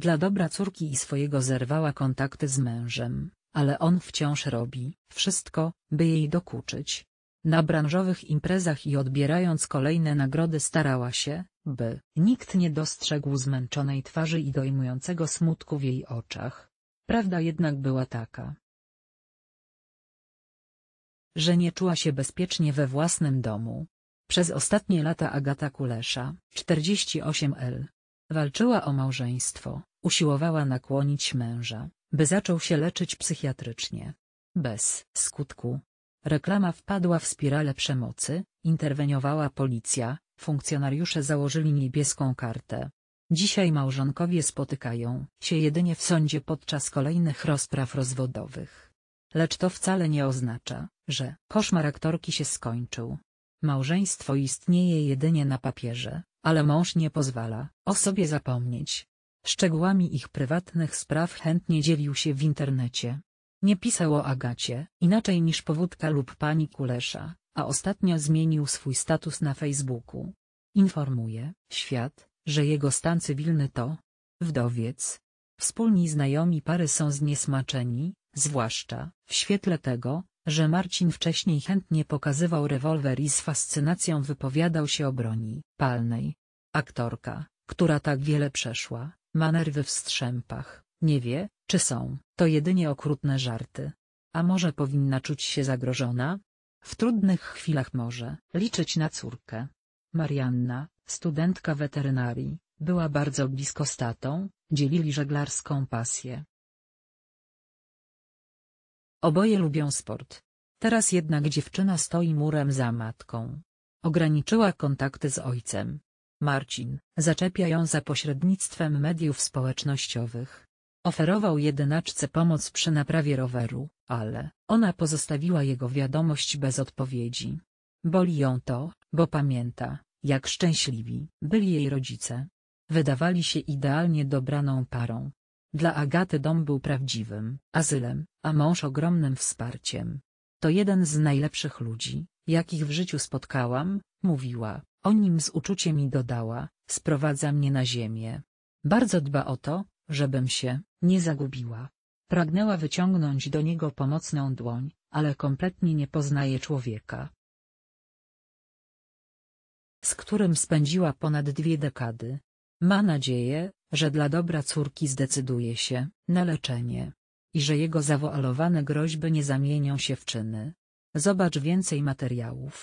Dla dobra córki i swojego zerwała kontakty z mężem, ale on wciąż robi wszystko, by jej dokuczyć. Na branżowych imprezach i odbierając kolejne nagrody starała się, by nikt nie dostrzegł zmęczonej twarzy i dojmującego smutku w jej oczach. Prawda jednak była taka, że nie czuła się bezpiecznie we własnym domu. Przez ostatnie lata Agata Kulesza, 48L, walczyła o małżeństwo, Usiłowała nakłonić męża, by zaczął się leczyć psychiatrycznie. Bez skutku. Reklama wpadła w spiralę przemocy, interweniowała policja, funkcjonariusze założyli niebieską kartę. Dzisiaj małżonkowie spotykają się jedynie w sądzie podczas kolejnych rozpraw rozwodowych. Lecz to wcale nie oznacza, że koszmar aktorki się skończył. Małżeństwo istnieje jedynie na papierze, ale mąż nie pozwala o sobie zapomnieć. Szczegółami ich prywatnych spraw chętnie dzielił się w internecie. Nie pisał o Agacie, inaczej niż Powódka lub pani Kulesza, a ostatnio zmienił swój status na Facebooku. Informuje świat, że jego stan cywilny to wdowiec. Wspólni znajomi pary są zniesmaczeni, zwłaszcza w świetle tego, że Marcin wcześniej chętnie pokazywał rewolwer i z fascynacją wypowiadał się o broni palnej. Aktorka, która tak wiele przeszła, ma nerwy w strzępach, nie wie, czy są to jedynie okrutne żarty. A może powinna czuć się zagrożona? W trudnych chwilach może liczyć na córkę. Marianna, studentka weterynarii, była bardzo blisko z tatą, dzielili żeglarską pasję. Oboje lubią sport. Teraz jednak dziewczyna stoi murem za matką. Ograniczyła kontakty z ojcem, Marcin zaczepia ją za pośrednictwem mediów społecznościowych. Oferował jedynaczce pomoc przy naprawie roweru, ale ona pozostawiła jego wiadomość bez odpowiedzi. Boli ją to, bo pamięta, jak szczęśliwi byli jej rodzice. Wydawali się idealnie dobraną parą. Dla Agaty dom był prawdziwym azylem, a mąż ogromnym wsparciem. To jeden z najlepszych ludzi, jakich w życiu spotkałam, mówiła. O nim z uczuciem i dodała, sprowadza mnie na ziemię. Bardzo dba o to, żebym się nie zagubiła. Pragnęła wyciągnąć do niego pomocną dłoń, ale kompletnie nie poznaje człowieka, z którym spędziła ponad dwie dekady. Ma nadzieję, że dla dobra córki zdecyduje się na leczenie i że jego zawoalowane groźby nie zamienią się w czyny. Zobacz więcej materiałów.